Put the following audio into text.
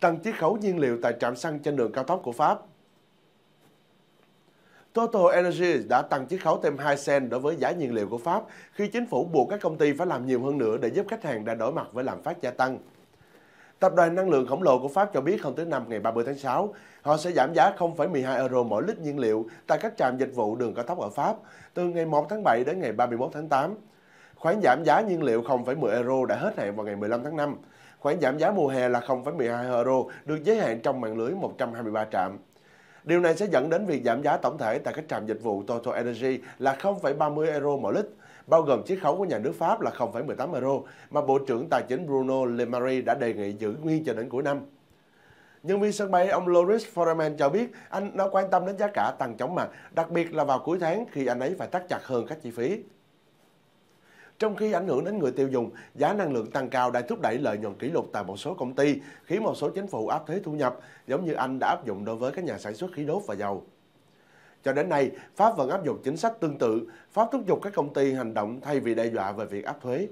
tăng chiết khấu nhiên liệu tại trạm xăng trên đường cao tốc của Pháp. Total Energy đã tăng chiết khấu thêm 2 cent đối với giá nhiên liệu của Pháp khi chính phủ buộc các công ty phải làm nhiều hơn nữa để giúp khách hàng đã đối mặt với lạm phát gia tăng. Tập đoàn năng lượng khổng lồ của Pháp cho biết không tới Năm ngày 30 tháng 6, họ sẽ giảm giá 0,12 euro mỗi lít nhiên liệu tại các trạm dịch vụ đường cao tốc ở Pháp từ ngày 1 tháng 7 đến ngày 31 tháng 8 Khoản giảm giá nhiên liệu 0,10 euro đã hết hạn vào ngày 15 tháng 5. Khoản giảm giá mùa hè là 0,12 euro được giới hạn trong mạng lưới 123 trạm. Điều này sẽ dẫn đến việc giảm giá tổng thể tại các trạm dịch vụ Total Energy là 0,30 euro mỗi lít, bao gồm chiết khấu của nhà nước Pháp là 0,18 euro mà Bộ trưởng Tài chính Bruno Le Maire đã đề nghị giữ nguyên cho đến cuối năm. Nhân viên sân bay ông Loris Foreman cho biết anh đã quan tâm đến giá cả tăng chóng mặt, đặc biệt là vào cuối tháng khi anh ấy phải thắt chặt hơn các chi phí. Trong khi ảnh hưởng đến người tiêu dùng, giá năng lượng tăng cao đang thúc đẩy lợi nhuận kỷ lục tại một số công ty, khiến một số chính phủ áp thuế thu nhập, giống như Anh đã áp dụng đối với các nhà sản xuất khí đốt và dầu. Cho đến nay, Pháp vẫn áp dụng chính sách tương tự, Pháp thúc giục các công ty hành động thay vì đe dọa về việc áp thuế.